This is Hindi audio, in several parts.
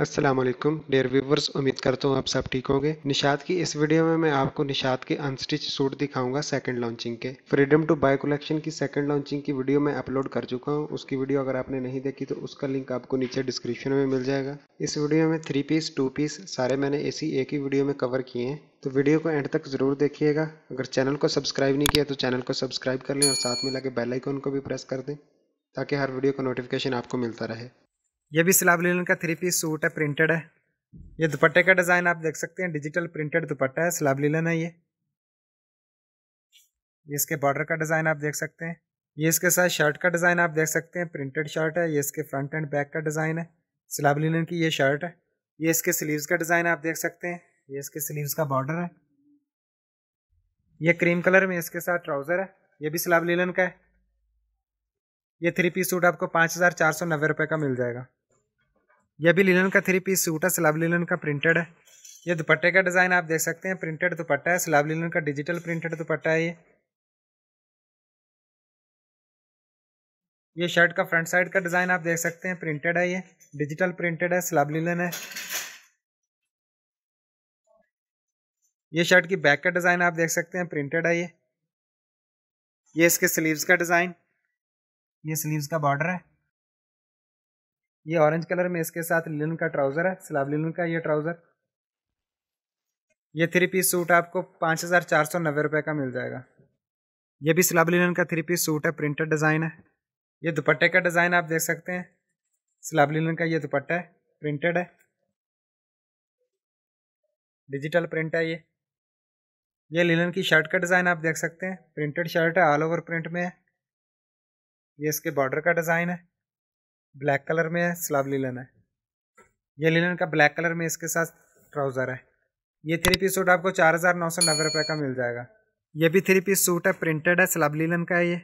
असलम डेयर व्यूवर्स उम्मीद करता हूँ आप सब ठीक होंगे निशाद की इस वीडियो में मैं आपको निशाद के अनस्टिच सूट दिखाऊंगा सेकंड लॉन्चिंग के फ्रीडम टू बाय कलेक्शन की सेकंड लॉन्चिंग की वीडियो मैं अपलोड कर चुका हूँ उसकी वीडियो अगर आपने नहीं देखी तो उसका लिंक आपको नीचे डिस्क्रिप्शन में मिल जाएगा इस वीडियो में थ्री पीस टू पीस सारे मैंने इसी एक ही वीडियो में कवर किए हैं तो वीडियो को एंड तक ज़रूर देखिएगा अगर चैनल को सब्सक्राइब नहीं किया तो चैनल को सब्सक्राइब कर लें और साथ में लगे बेलाइकॉन को भी प्रेस कर दें ताकि हर वीडियो का नोटिफिकेशन आपको मिलता रहे ये भी सिलाब लिनन का थ्री पीस सूट है प्रिंटेड है ये दुपट्टे का डिज़ाइन आप देख सकते हैं डिजिटल प्रिंटेड दुपट्टा है सिलाब लिनन है ये ये इसके बॉर्डर का डिज़ाइन आप देख सकते हैं ये इसके साथ शर्ट का डिज़ाइन आप देख सकते हैं प्रिंटेड शर्ट है ये इसके फ्रंट एंड बैक का डिज़ाइन है सिलाब लिनन की ये शर्ट है ये इसके स्लीव्स का डिज़ाइन आप देख सकते हैं ये इसके स्लीव्स का बॉर्डर है ये क्रीम कलर में इसके साथ ट्राउज़र है ये भी सिलाब लिनन का है ये थ्री पीस सूट आपको पाँच हज़ार चार सौ नब्बे रुपये का मिल जाएगा यह भी लिनन का थ्री पीस सूट है स्लाब लिनन का प्रिंटेड है ये दुपट्टे का डिज़ाइन आप देख सकते हैं प्रिंटेड दुपट्टा है स्लाब लिनन का डिजिटल प्रिंटेड दुपट्टा है ये ये शर्ट का फ्रंट साइड का डिज़ाइन आप देख सकते हैं प्रिंटेड है ये डिजिटल प्रिंटेड है स्लाब लिनन है ये शर्ट की बैक का डिज़ाइन आप देख सकते हैं प्रिंटेड है ये ये इसके स्लीव्स का डिज़ाइन ये स्लीव्स का बॉर्डर है ये ऑरेंज कलर में इसके साथ लिनन का ट्राउज़र है स्लाब लिनन का ये ट्राउज़र ये थ्री पीस सूट आपको पाँच हज़ार चार सौ नब्बे रुपये का मिल जाएगा ये भी स्लाब लिनन का थ्री पीस सूट है प्रिंटेड डिज़ाइन है ये दुपट्टे का डिज़ाइन आप देख सकते हैं स्लाब लिनन का ये दुपट्टा है प्रिंटेड है डिजिटल प्रिंट है ये ये लिनन की शर्ट का डिज़ाइन आप देख सकते हैं प्रिंटेड शर्ट है ऑल ओवर प्रिंट में है ये इसके बॉर्डर का डिज़ाइन है ब्लैक कलर में है स्लाब लीलन है ये लीलन का ब्लैक कलर में इसके साथ ट्राउज़र है ये थ्री पीस सूट आपको चार हज़ार नौ सौ नब्बे रुपये का मिल जाएगा ये भी थ्री पीस सूट है प्रिंटेड है स्लाब लीलन का है ये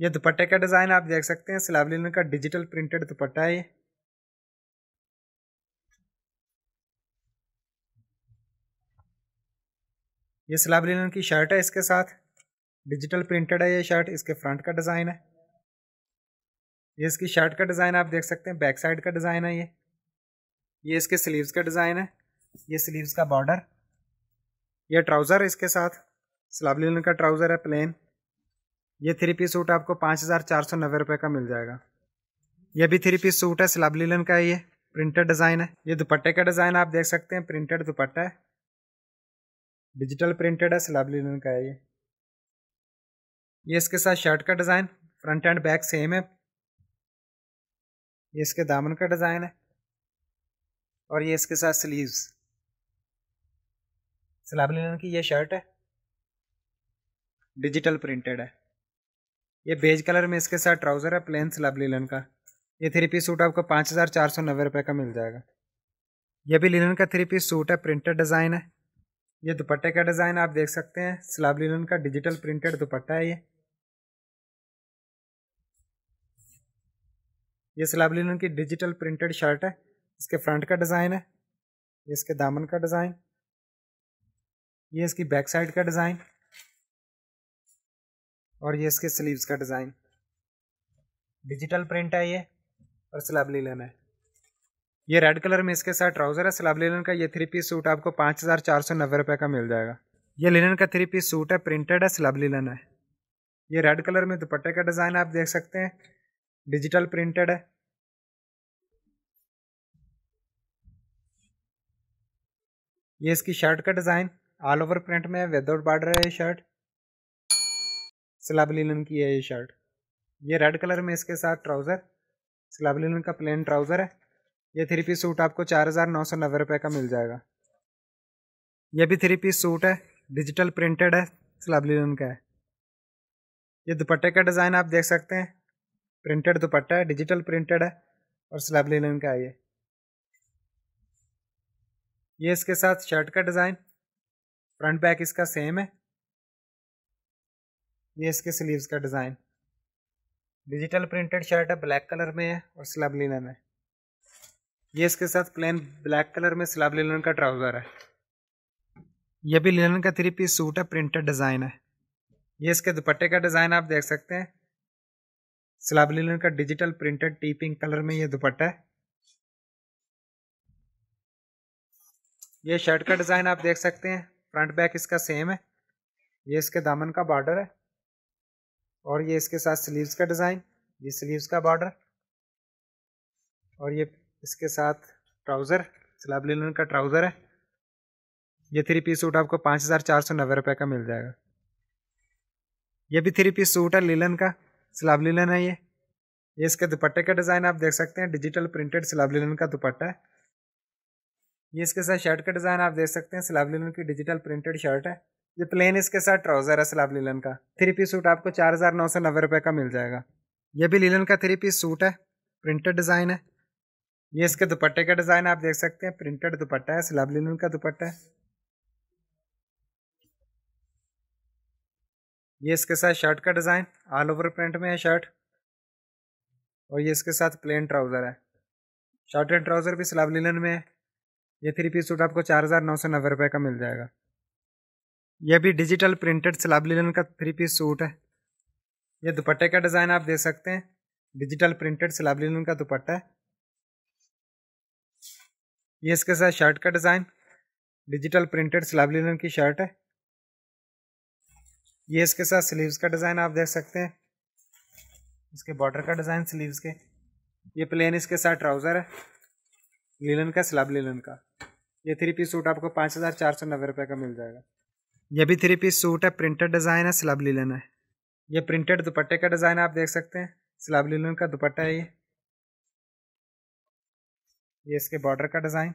ये दुपट्टे का डिज़ाइन आप देख सकते हैं स्लाब लीलन का डिजिटल प्रिंटेड दुपट्टा है ये ये स्लाब लीलन की शर्ट है इसके साथ डिजिटल प्रिंटेड है ये शर्ट इसके फ्रंट का डिज़ाइन है ये इसकी शर्ट का डिज़ाइन आप देख सकते हैं बैक साइड का डिज़ाइन है ये ये इसके स्लीव्स का डिज़ाइन है ये स्लीव्स का बॉर्डर ये ट्राउज़र इसके साथ स्लाब लिनन का ट्राउज़र है प्लेन ये थ्री पीस सूट आपको पाँच हज़ार चार सौ नब्बे रुपये का मिल जाएगा ये भी थ्री पीस सूट है स्लाब लिनन का ये प्रिंटेड डिज़ाइन है ये दुपट्टे का डिज़ाइन आप देख सकते हैं प्रिंटेड दुपट्टा है डिजिटल प्रिंटेड है स्लाब लिनन का है ये ये इसके साथ शर्ट का design front and back same है ये इसके दामन का डिज़ाइन है और ये इसके साथ स्लीव सलाब लिनन की ये शर्ट है डिजिटल प्रिंटेड है ये बेज कलर में इसके साथ ट्राउज़र है प्लेन सलाब लिनन का ये थ्री पीस सूट आपको पाँच हज़ार चार सौ नब्बे रुपये का मिल जाएगा ये भी लिनन का थ्री पीस सूट है प्रिंटेड डिज़ाइन है ये दुपट्टे का डिज़ाइन आप देख सकते हैं स्लाब लिनन का डिजिटल प्रिंटेड दुपट्टा है ये ये लिनन की डिजिटल प्रिंटेड शर्ट है इसके फ्रंट का डिज़ाइन है ये इसके दामन का डिज़ाइन ये इसकी बैक साइड का डिज़ाइन और ये इसके स्लीव्स का डिज़ाइन डिजिटल प्रिंट है ये और स्लैब लिनन है ये रेड कलर में इसके साथ ट्राउज़र है स्लैब लिनन का ये थ्री पीस सूट आपको पाँच हज़ार चार सौ नब्बे रुपये का मिल जाएगा ये लिनन का थ्री पीस सूट है प्रिंटेड है स्लैब लीलन है ये रेड कलर में दुपट्टे का डिज़ाइन आप देख सकते हैं डिजिटल प्रिंटेड है ये इसकी शर्ट का डिज़ाइन ऑल ओवर प्रिंट में है विदाउट बॉर्डर है ये शर्ट स्लब लिनन की है ये शर्ट ये रेड कलर में इसके साथ ट्राउज़र स्लब लिनन का प्लेन ट्राउज़र है ये थ्री पीस सूट आपको चार हज़ार नौ सौ नब्बे रुपये का मिल जाएगा ये भी थ्री पीस सूट है डिजिटल प्रिंटेड है स्लब लिनन का है ये दुपट्टे का डिज़ाइन आप देख सकते हैं प्रिंटेड दुपट्टा है डिजिटल प्रिंटेड है और स्लैब लिनन का है ये ये इसके साथ शर्ट का डिज़ाइन फ्रंट बैक इसका सेम है ये इसके स्लीव्स का डिज़ाइन डिजिटल प्रिंटेड शर्ट है ब्लैक कलर में है और स्लैब लिनन है ये इसके साथ प्लेन ब्लैक कलर में स्लैब लिनन का ट्राउज़र है ये भी लिनन का थ्री पीस सूट है प्रिंटेड डिज़ाइन है ये इसके दुपट्टे का डिज़ाइन आप देख सकते हैं स्लाब लिनन का digital printed tea pink colour में ये दुपट्टा है ये शर्ट का डिज़ाइन आप देख सकते हैं फ्रंट बैक इसका सेम है ये इसके दामन का बॉर्डर है और ये इसके साथ स्लीव्स का डिज़ाइन ये स्लीव्स का बॉर्डर और ये इसके साथ ट्राउज़र स्लाब लिनन का ट्राउज़र है ये थ्री पीस सूट आपको पाँच हज़ार चार सौ नब्बे रुपये का मिल जाएगा ये भी थ्री पीस सूट है लिलन का स्लाब लिलन है ये ये इसके दुपट्टे का डिज़ाइन आप देख सकते हैं डिजिटल प्रिंटेड स्लाब लिलन का दुपट्टा है ये इसके साथ शर्ट का डिज़ाइन आप देख सकते हैं स्लाब लिलन की डिजिटल प्रिंटेड शर्ट है ये प्लेन इसके साथ ट्राउज़र है स्लाब लीलन का थ्री पीस सूट आपको चार हज़ार नौ सौ नब्बे रुपए का मिल जाएगा ये भी लीलन का थ्री पीस सूट है प्रिंटेड डिज़ाइन है ये इसके दुपट्टे का डिज़ाइन आप देख सकते हैं प्रिंटेड दुपट्टा है स्लाब लीलन का दुपट्टा है ये इसके साथ शर्ट का डिज़ाइन ऑल ओवर प्रिंट में है शर्ट और ये इसके साथ प्लेन ट्राउज़र है शर्ट एंड ट्राउज़र भी स्लाब लिनन में है ये थ्री पीस सूट आपको चार हज़ार नौ सौ नब्बे रुपये का मिल जाएगा यह भी डिजिटल प्रिंटेड स्लाब लिनन का थ्री पीस सूट है ये दुपट्टे का डिज़ाइन आप देख सकते हैं डिजिटल प्रिंटेड स्लाब लिनन का दुपट्टा है ये इसके साथ शर्ट का design digital printed slub linen की शर्ट है ये इसके साथ स्लीव्स का डिज़ाइन आप देख सकते हैं इसके बॉर्डर का डिज़ाइन स्लीव्स के ये प्लेन इसके साथ ट्राउज़र है लीलन का स्लब लीलन का ये थ्री पीस सूट आपको पाँच हज़ार चार सौ नब्बे रुपये का मिल जाएगा ये भी थ्री पीस सूट है प्रिंटेड डिज़ाइन है स्लब लीलन है ये प्रिंटेड दुपट्टे का डिज़ाइन आप देख सकते हैं स्लब लीलन का दुपट्टा है ये ये इसके बॉर्डर का डिज़ाइन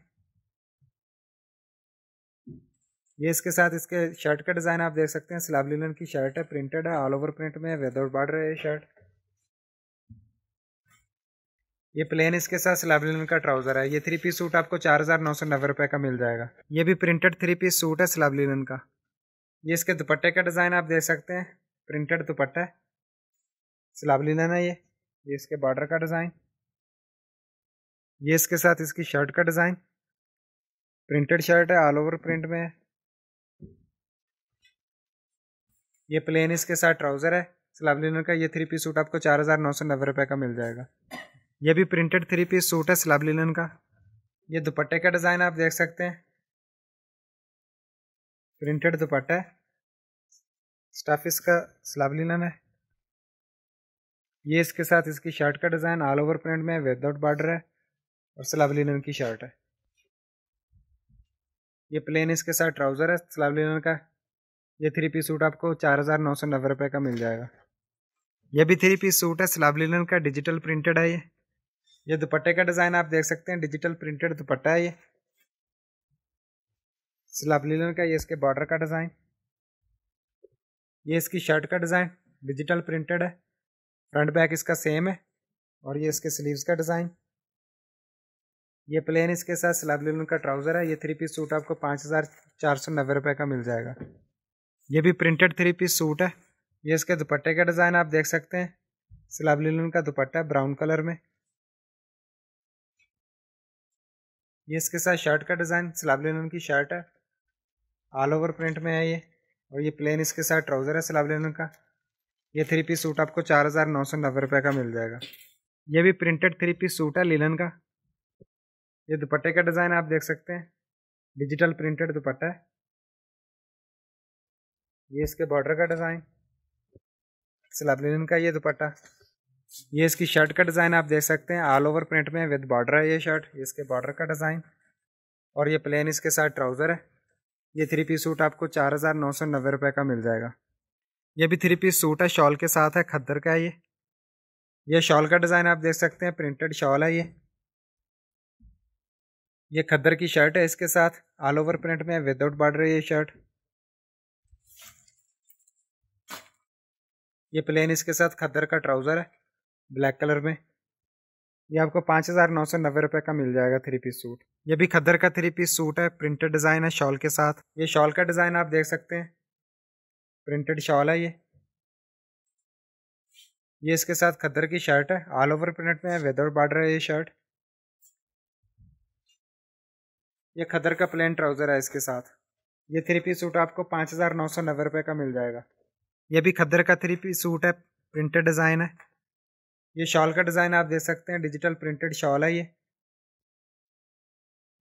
ये इसके साथ इसके शर्ट का डिज़ाइन आप देख सकते हैं स्लाब लिनन की शर्ट है प्रिंटेड है ऑल ओवर प्रिंट में वेदर बॉर्डर है ये शर्ट ये प्लेन इसके साथ स्लाब लिनन का ट्राउज़र है ये थ्री पीस सूट आपको चार हज़ार नौ सौ नब्बे रुपये का मिल जाएगा ये भी प्रिंटेड थ्री पीस सूट है स्लाब लिनन का ये इसके दुपट्टे का डिज़ाइन आप देख सकते हैं प्रिंटेड दुपट्टा है स्लाब लिनन है ये ये इसके बॉर्डर का डिज़ाइन ये इसके साथ इसकी शर्ट का डिज़ाइन प्रिंटेड शर्ट है ऑल ओवर प्रिंट में है ये प्लेन इसके साथ ट्राउज़र है स्लाब लिनन का ये थ्री पीस सूट आपको चार हज़ार नौ सौ नब्बे रुपये का मिल जाएगा ये भी प्रिंटेड थ्री पीस सूट है स्लाब लिनन का ये दुपट्टे का डिज़ाइन आप देख सकते हैं प्रिंटेड दुपट्टा है स्टफ इसका स्लाब लिनन है ये इसके साथ इसकी शर्ट का डिज़ाइन ऑल ओवर प्रिंट में विदाउट बॉर्डर है और स्लाब लिनन की शर्ट है ये प्लेन इसके साथ ट्राउज़र है स्लाब लिनन का ये थ्री पीस सूट आपको चार हज़ार नौ सौ नब्बे रुपये का मिल जाएगा ये भी थ्री पीस सूट है स्लाब लिनन का डिजिटल प्रिंटेड है ये ये दुपट्टे का डिज़ाइन आप देख सकते हैं डिजिटल प्रिंटेड दुपट्टा है ये स्लाब लिनन का ये इसके बॉर्डर का डिज़ाइन ये इसकी शर्ट का डिज़ाइन डिजिटल प्रिंटेड है फ्रंट बैक इसका सेम है और ये इसके स्लीव्स का डिज़ाइन ये प्लेन इसके साथ स्लाब लिनन का ट्राउज़र है ये थ्री पीस सूट आपको पाँच हज़ार चार सौ नब्बे रुपये का मिल जाएगा ये भी प्रिंटेड थ्री पीस सूट है ये इसके दुपट्टे का डिज़ाइन आप देख सकते हैं सिलाब लिनन का दुपट्टा है ब्राउन कलर में ये इसके साथ शर्ट का डिज़ाइन सिलाब लिनन की शर्ट है ऑल ओवर प्रिंट में है ये और ये प्लेन इसके साथ ट्राउज़र है सिलाब लिनन का ये थ्री पीस सूट आपको चार हज़ार नौ सौ नब्बे रुपये का मिल जाएगा ये भी प्रिंटेड थ्री पीस सूट है लिलन का ये दुपट्टे का डिज़ाइन आप देख सकते हैं डिजिटल प्रिंटेड दुपट्टा है ये इसके बॉर्डर का डिज़ाइन सिलाबलिन लिनन का ये दुपट्टा ये इसकी शर्ट का डिज़ाइन आप देख सकते हैं ऑल ओवर प्रिंट में विद बॉर्डर है ये शर्ट ये इसके बॉर्डर का डिज़ाइन और ये प्लेन इसके साथ ट्राउज़र है ये थ्री पीस सूट आपको चार हज़ार नौ सौ नब्बे रुपये का मिल जाएगा ये भी थ्री पीस सूट है शॉल के साथ है खद्दर का है ये ये शॉल का डिज़ाइन आप देख सकते हैं प्रिंटेड शॉल है ये ये खद्दर की शर्ट है इसके साथ ऑल ओवर प्रिंट में विदाउट बॉर्डर ये शर्ट ये प्लेन इसके साथ खद्दर का ट्राउज़र है ब्लैक कलर में ये आपको पाँच हज़ार नौ सौ नब्बे रुपये का मिल जाएगा थ्री पीस सूट ये भी खद्दर का थ्री पीस सूट है प्रिंटेड डिज़ाइन है शॉल के साथ ये शॉल का डिज़ाइन आप देख सकते हैं प्रिंटेड शॉल है ये ये इसके साथ खद्दर की शर्ट है ऑल ओवर प्रिंट में है वेदर बॉर्डर है ये शर्ट ये खदर का प्लेन ट्राउज़र है इसके साथ ये थ्री पीस सूट आपको पाँच हज़ार नौ सौ नब्बे रुपये का मिल जाएगा ये भी खद्दर का थ्री पीस सूट है प्रिंटेड डिज़ाइन है ये शॉल का डिज़ाइन आप देख सकते हैं डिजिटल प्रिंटेड शॉल है ये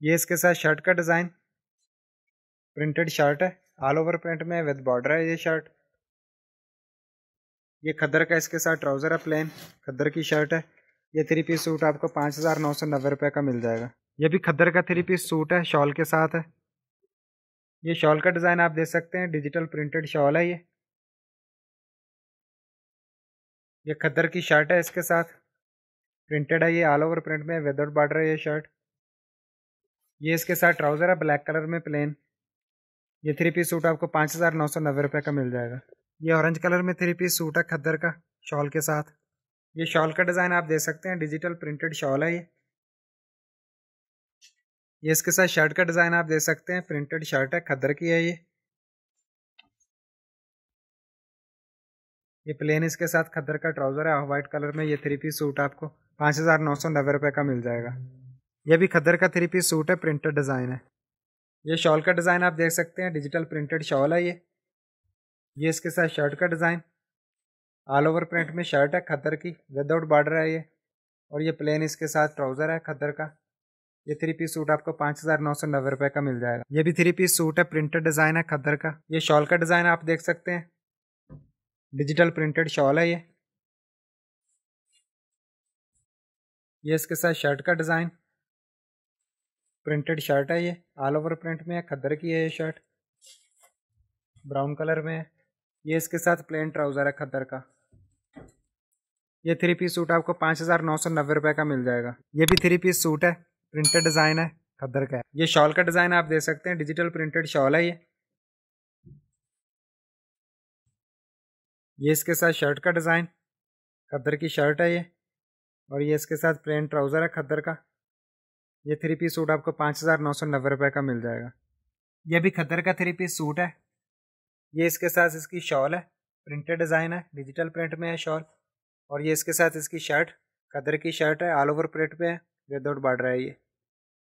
ये इसके साथ शर्ट का डिज़ाइन प्रिंटेड शर्ट है ऑल ओवर प्रिंट में विद बॉर्डर है ये शर्ट ये खद्दर का इसके साथ ट्राउज़र है प्लेन खद्दर की शर्ट है ये थ्री पीस सूट आपको पाँच हज़ार नौ सौ नब्बे रुपये का मिल जाएगा ये भी खद्दर का थ्री पीस सूट है शॉल के साथ है ये शॉल का डिज़ाइन आप देख सकते हैं डिजिटल प्रिंटेड शॉल है ये ये खद्दर की शर्ट है इसके साथ प्रिंटेड है ये ऑल ओवर प्रिंट में विदाउट बॉर्डर है ये शर्ट ये इसके साथ ट्राउज़र है ब्लैक कलर में प्लेन ये थ्री पीस सूट आपको पाँच हज़ार नौ सौ नब्बे रुपये का मिल जाएगा ये ऑरेंज कलर में थ्री पीस सूट है खद्दर का शॉल के साथ ये शॉल का डिज़ाइन आप दे सकते हैं डिजिटल प्रिंटेड शॉल है ये ये इसके साथ शर्ट का डिज़ाइन आप दे सकते हैं प्रिंटेड शर्ट है खद्दर की है ये ये प्लेन इसके साथ खद्दर का ट्राउज़र है वाइट कलर में ये थ्री पीस सूट आपको पाँच हज़ार नौ सौ नब्बे रुपये का मिल जाएगा ये भी खद्दर का थ्री पीस सूट है प्रिंटेड डिज़ाइन है ये शॉल का डिज़ाइन आप देख सकते हैं डिजिटल प्रिंटेड शॉल है ये ये इसके साथ शर्ट का डिज़ाइन ऑल ओवर प्रिंट में शर्ट है खद्दर की विदाउट बॉर्डर है ये और ये प्लेन इसके साथ ट्राउज़र है खद्दर का ये थ्री पीस सूट आपको पाँच हज़ार नौ सौ नब्बे रुपये का मिल जाएगा ये भी थ्री पीस सूट है प्रिंटेड डिज़ाइन है खद्दर का ये शॉल का डिज़ाइन आप देख सकते हैं डिजिटल प्रिंटेड शॉल है ये ये इसके साथ शर्ट का डिज़ाइन प्रिंटेड शर्ट है ये ऑल ओवर प्रिंट में है खद्दर की है ये शर्ट ब्राउन कलर में है ये इसके साथ प्लेन ट्राउज़र है खद्दर का ये थ्री पीस सूट आपको पाँच हज़ार नौ सौ नब्बे रुपये का मिल जाएगा ये भी थ्री पीस सूट है प्रिंटेड डिज़ाइन है खद्दर का है ये शॉल का डिज़ाइन आप दे सकते हैं डिजिटल प्रिंटेड शॉल है ये ये इसके साथ शर्ट का डिज़ाइन खद्दर की शर्ट है ये और ये इसके साथ प्लेन ट्राउज़र है खद्दर का ये थ्री पीस सूट आपको पाँच हज़ार नौ सौ नब्बे रुपये का मिल जाएगा ये भी खद्दर का थ्री पीस सूट है ये इसके साथ इसकी शॉल है प्रिंटेड डिज़ाइन है डिजिटल प्रिंट में है शॉल और ये इसके साथ इसकी शर्ट खद्दर की शर्ट है ऑल ओवर प्रिंट पे है विदाउट बॉर्डर है ये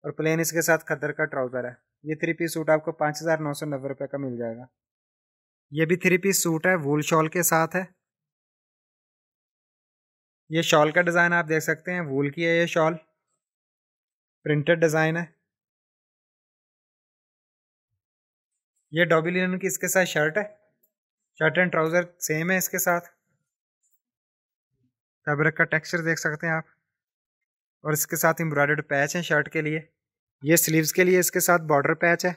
और प्लेन इसके साथ खद्दर का ट्राउज़र है ये थ्री पीस सूट आपको पाँच हज़ार नौ सौ नब्बे रुपये का मिल जाएगा ये भी थ्री पीस सूट है वूल शॉल के साथ है ये शॉल का डिज़ाइन आप देख सकते हैं वूल की है ये शॉल प्रिंटेड डिज़ाइन है ये डॉबी लिनन की इसके साथ शर्ट है शर्ट एंड ट्राउज़र सेम है इसके साथ फैब्रिक का टेक्सचर देख सकते हैं आप और इसके साथ एम्ब्रॉयडर्ड पैच है शर्ट के लिए ये स्लीव्स के लिए इसके साथ बॉर्डर पैच है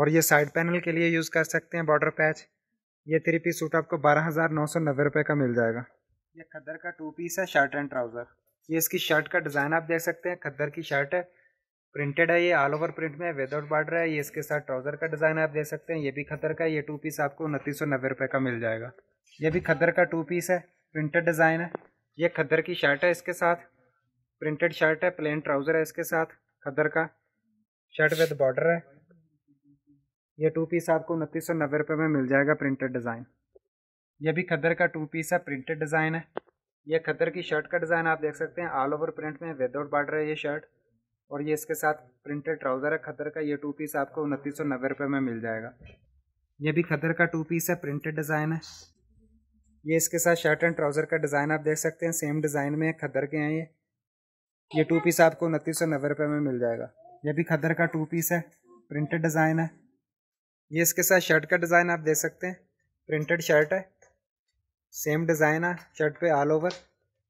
और ये साइड पैनल के लिए यूज़ कर सकते हैं बॉर्डर पैच ये थ्री पीस सूट आपको बारह हज़ार नौ सौ नब्बे रुपये का मिल जाएगा ये खद्दर का टू पीस है शर्ट एंड ट्राउज़र ये इसकी शर्ट का डिज़ाइन आप देख सकते हैं खद्दर की शर्ट है प्रिंटेड है ये ऑल ओवर प्रिंट में विदाउट बॉर्डर है ये इसके साथ ट्राउज़र का डिज़ाइन आप देख सकते हैं ये भी खद्दर का ये टू पीस आपको उनतीस सौ नब्बे रुपये का मिल जाएगा ये भी खद्दर का टू पीस है प्रिंटेड डिज़ाइन है ये खद्दर की शर्ट है इसके साथ प्रिंटेड शर्ट है प्लेन ट्राउज़र है इसके साथ खद्दर का शर्ट विद बॉर्डर है ये टू पीस आपको उनतीस सौ नब्बे रुपये में मिल जाएगा प्रिंटेड डिज़ाइन ये भी खदर का टू पीस है प्रिंटेड डिज़ाइन है ये खदर की शर्ट का डिज़ाइन आप देख सकते हैं ऑल ओवर प्रिंट में विदाउट बॉर्डर है ये शर्ट और ये इसके साथ प्रिंटेड ट्राउज़र है खदर का ये टू पीस आपको उनतीस सौ नब्बे रुपये में मिल जाएगा ये भी खदर का टू पीस है प्रिंटेड डिज़ाइन है ये इसके साथ शर्ट एंड ट्राउज़र का डिज़ाइन आप देख सकते हैं सेम डिज़ाइन में खदर के हैं ये ये टू पीस आपको उनतीस सौ नब्बे रुपये में मिल जाएगा ये भी खदर का टू पीस है प्रिंटेड डिज़ाइन है ये इसके साथ शर्ट का डिज़ाइन आप देख सकते हैं प्रिंटेड शर्ट है सेम डिज़ाइन है शर्ट पे ऑल ओवर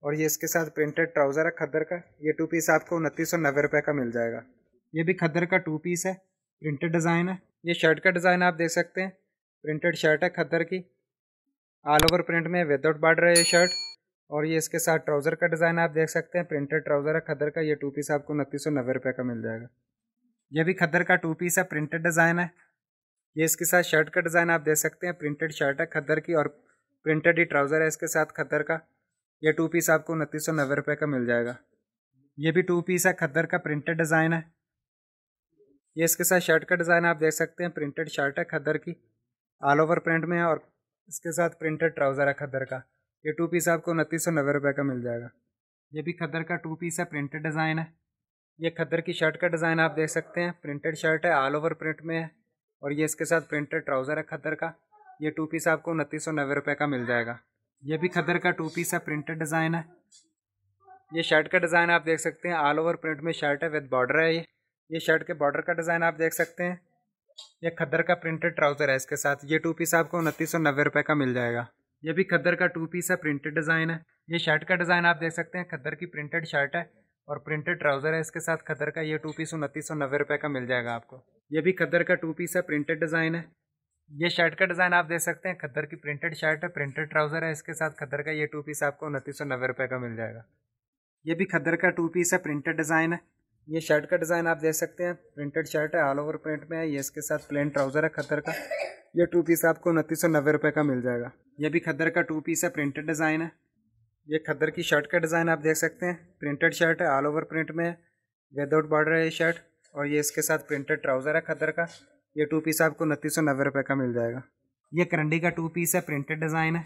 और ये इसके साथ प्रिंटेड ट्राउज़र है खद्दर का ये टू पीस आपको उनतीस सौ नब्बे रुपये का मिल जाएगा ये भी खद्दर का टू पीस है प्रिंटेड डिज़ाइन है ये शर्ट का डिज़ाइन आप देख सकते हैं प्रिंटेड शर्ट है खद्दर की ऑल ओवर प्रिंट में विदाउट बार्डर है ये शर्ट और ये इसके साथ ट्राउज़र का डिज़ाइन आप देख सकते हैं प्रिंटेड ट्राउज़र है खद्दर का ये टू पीस आपको उनतीस सौ नब्बे रुपये का मिल जाएगा ये भी खद्दर का टू पीस है प्रिंटेड डिज़ाइन है ये इसके साथ शर्ट का डिज़ाइन आप दे सकते हैं प्रिंटेड शर्ट है खद्दर की और प्रिंटेड ही ट्राउज़र है इसके साथ खद्दर का ये टू पीस आपको उनतीस सौ नब्बे रुपये का मिल जाएगा ये भी टू पीस है खद्दर का प्रिंटेड डिज़ाइन है ये इसके साथ शर्ट का डिज़ाइन आप देख सकते हैं प्रिंटेड शर्ट है खद्दर की ऑल ओवर प्रिंट में है और इसके साथ प्रिंटेड ट्राउज़र है खद्दर का ये टू पीस आपको उनतीस सौ नब्बे रुपये का मिल जाएगा ये भी खद्दर का टू पीस है प्रिंटेड डिज़ाइन है ये खद्दर की शर्ट का डिज़ाइन आप देख सकते हैं प्रिंटेड शर्ट है ऑल ओवर प्रिंट में है और ये इसके साथ प्रिंटेड ट्राउज़र है खद्दर का ये टू पीस आपको उनतीस सौ नब्बे रुपये का मिल जाएगा ये भी खद्दर का टू पीस है प्रिंटेड डिज़ाइन है ये शर्ट का डिज़ाइन आप देख सकते हैं ऑल ओवर प्रिंट में शर्ट है विद बॉर्डर है ये ये शर्ट के बॉर्डर का डिज़ाइन आप देख सकते हैं ये खद्दर का प्रिंटेड ट्राउज़र है इसके साथ ये टू पीस आपको उनतीस सौ नब्बे रुपये का मिल जाएगा ये भी खद्दर का टू पीस है प्रिंटेड डिज़ाइन है ये शर्ट का डिज़ाइन आप देख सकते हैं खद्दर की प्रिंटेड शर्ट है और प्रिंटेड ट्राउज़र है इसके साथ खदर का ये टू पीस उनतीस सौ नब्बे रुपये का मिल जाएगा आपको ये भी खदर का टू पीस है प्रिंटेड डिज़ाइन है ये शर्ट का डिज़ाइन आप दे सकते हैं खदर की प्रिंटेड शर्ट है प्रिंटेड ट्राउज़र है इसके साथ खदर का ये टू पीस आपको उनतीस सौ नब्बे रुपये का मिल जाएगा ये भी खदर का टू पीस है प्रिंटेड डिज़ाइन है ये शर्ट का डिज़ाइन आप दे सकते हैं प्रिंटेड शर्ट है ऑल ओवर प्रिंट में है ये इसके साथ प्लेन ट्राउज़र है खदर का ये टू पीस आपको उनतीस सौ नब्बे रुपये का मिल जाएगा ये भी खदर का टू पीस है प्रिंटेड डिज़ाइन है ये खद्दर की शर्ट का डिज़ाइन आप देख सकते हैं प्रिंटेड शर्ट है ऑल ओवर प्रिंट में विदाउट बॉर्डर है ये शर्ट और ये इसके साथ प्रिंटेड ट्राउज़र है खद्दर का ये टू पीस आपको उनतीस सौ नब्बे रुपये का मिल जाएगा ये करंडी का टू पीस है प्रिंटेड डिज़ाइन है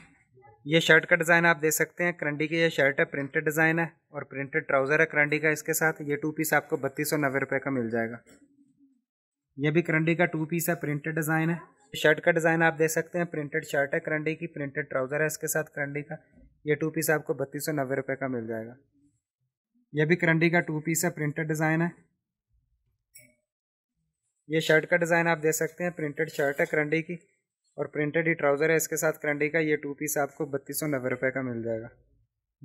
ये शर्ट का डिज़ाइन आप देख सकते हैं करंडी की ये शर्ट है प्रिंटेड डिज़ाइन है और प्रिंटेड ट्राउज़र है करंडी का इसके साथ ये टू पीस आपको बत्तीस सौ नब्बे रुपये का मिल जाएगा ये भी करंडी का टू पीस है प्रिंटेड डिज़ाइन है शर्ट का डिज़ाइन आप देख सकते हैं प्रिंटेड शर्ट है करंडी की प्रिंटेड ट्राउज़र है इसके साथ करंडी का ये टू पीस आपको बत्तीस सौ नब्बे रुपये का मिल जाएगा यह भी करंडी का टू पीस है प्रिंटेड डिज़ाइन है ये शर्ट का डिज़ाइन आप दे सकते हैं प्रिंटेड शर्ट है करंडी की और प्रिंटेड ही ट्राउज़र है इसके साथ करंडी का ये टू पीस आपको बत्तीस सौ नब्बे रुपये का मिल जाएगा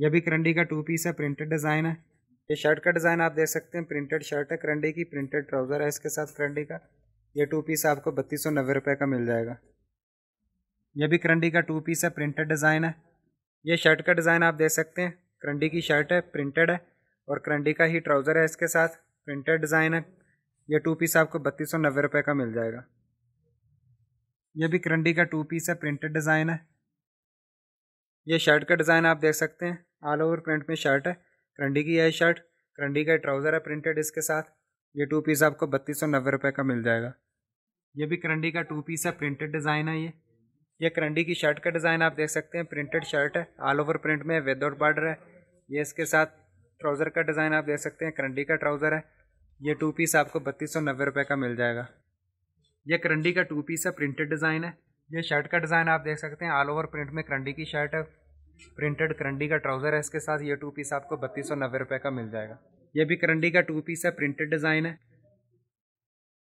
यह भी करंडी का टू पीस है प्रिंटेड डिज़ाइन है ये शर्ट का डिज़ाइन आप देख सकते हैं प्रिंटेड शर्ट है करंडी की प्रिंटेड ट्राउज़र है इसके साथ करंडी का ये टू पीस आपको बत्तीस सौ नब्बे रुपये का मिल जाएगा यह भी करंडी का टू पीस है प्रिंटेड डिज़ाइन है ये शर्ट का डिज़ाइन आप देख सकते हैं करंडी की शर्ट है प्रिंटेड है और करंडी का ही ट्राउज़र है इसके साथ प्रिंटेड डिज़ाइन है ये टू पीस आपको बत्तीस सौ नब्बे रुपये का मिल जाएगा ये भी करंडी का टू पीस है प्रिंटेड डिज़ाइन है ये शर्ट का डिज़ाइन आप देख सकते हैं ऑल ओवर प्रिंट में शर्ट है करंडी की है शर्ट करंडी का ट्राउज़र है प्रिंटेड इसके साथ ये टू पीस आपको बत्तीस सौ नब्बे रुपये का मिल जाएगा ये भी करंडी का टू पीस है प्रिंटेड डिज़ाइन है ये ये करंडी की शर्ट का डिज़ाइन आप देख सकते हैं प्रिंटेड शर्ट है ऑल ओवर प्रिंट में विदाउट बॉर्डर है ये इसके साथ ट्राउज़र का डिज़ाइन आप देख सकते हैं करंडी का ट्राउज़र है ये टू पीस आपको बत्तीस सौ नब्बे रुपये का मिल जाएगा ये करंडी का टू पीस है प्रिंटेड डिज़ाइन है ये शर्ट का डिज़ाइन आप देख सकते हैं ऑल ओवर प्रिंट में करंडी की शर्ट है प्रिंटेड करंडी का ट्राउज़र है इसके साथ ये टू पीस आपको बत्तीस सौ नब्बे रुपये का मिल जाएगा ये भी करंडी का टू पीस है प्रिंटेड डिज़ाइन है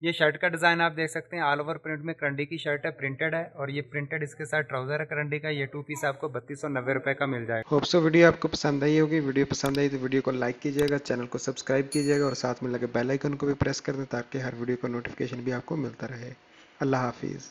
ये शर्ट का डिज़ाइन आप देख सकते हैं ऑल ओवर प्रिंट में करंडी की शर्ट है प्रिंटेड है और ये प्रिंटेड इसके साथ ट्राउजर है करंडी का ये टू पीस आपको बत्तीस सौ नब्बे रुपये का मिल जाएगा होप सो वीडियो आपको पसंद आई होगी वीडियो पसंद आई तो वीडियो को लाइक कीजिएगा चैनल को सब्सक्राइब कीजिएगा और साथ में लगे बेलाइकन को भी प्रेस कर दें ताकि हर वीडियो का नोटिफिकेशन भी आपको मिलता रहे अल्लाह हाफिज़